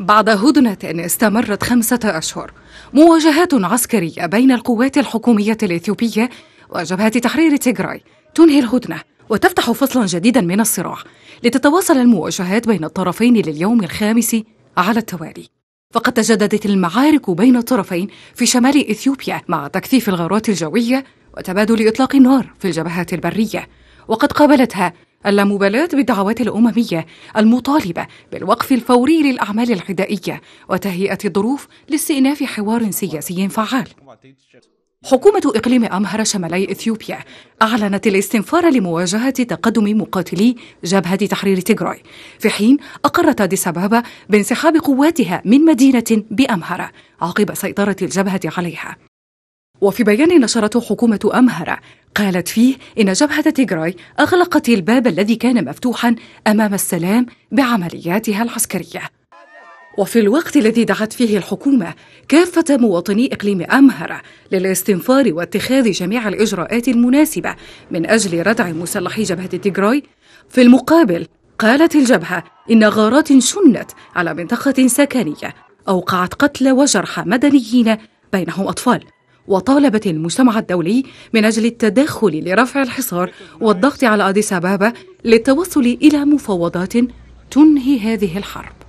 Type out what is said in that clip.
بعد هدنة استمرت خمسة أشهر مواجهات عسكرية بين القوات الحكومية الإثيوبية وجبهة تحرير تيغراي تنهي الهدنة وتفتح فصلا جديدا من الصراع لتتواصل المواجهات بين الطرفين لليوم الخامس على التوالي فقد تجددت المعارك بين الطرفين في شمال إثيوبيا مع تكثيف الغارات الجوية وتبادل إطلاق النار في الجبهات البرية وقد قابلتها اللامبالاة بالدعوات الأممية المطالبة بالوقف الفوري للأعمال العدائية وتهيئة الظروف لاستئناف حوار سياسي فعال. حكومة إقليم أمهر شمالي إثيوبيا أعلنت الاستنفار لمواجهة تقدم مقاتلي جبهة تحرير تيغراي في حين أقرت أديس أبابا بانسحاب قواتها من مدينة بأمهر عقب سيطرة الجبهة عليها وفي بيان نشرته حكومة أمهرة قالت فيه إن جبهة تيغراي أغلقت الباب الذي كان مفتوحا أمام السلام بعملياتها العسكرية وفي الوقت الذي دعت فيه الحكومة كافة مواطني إقليم أمهرة للاستنفار واتخاذ جميع الإجراءات المناسبة من أجل ردع مسلحي جبهة تيغراي في المقابل قالت الجبهة إن غارات شنت على منطقة سكنية أوقعت قتل وجرح مدنيين بينهم أطفال وطالبت المجتمع الدولي من أجل التدخل لرفع الحصار والضغط على أديس أبابا للتوصل إلى مفاوضات تنهي هذه الحرب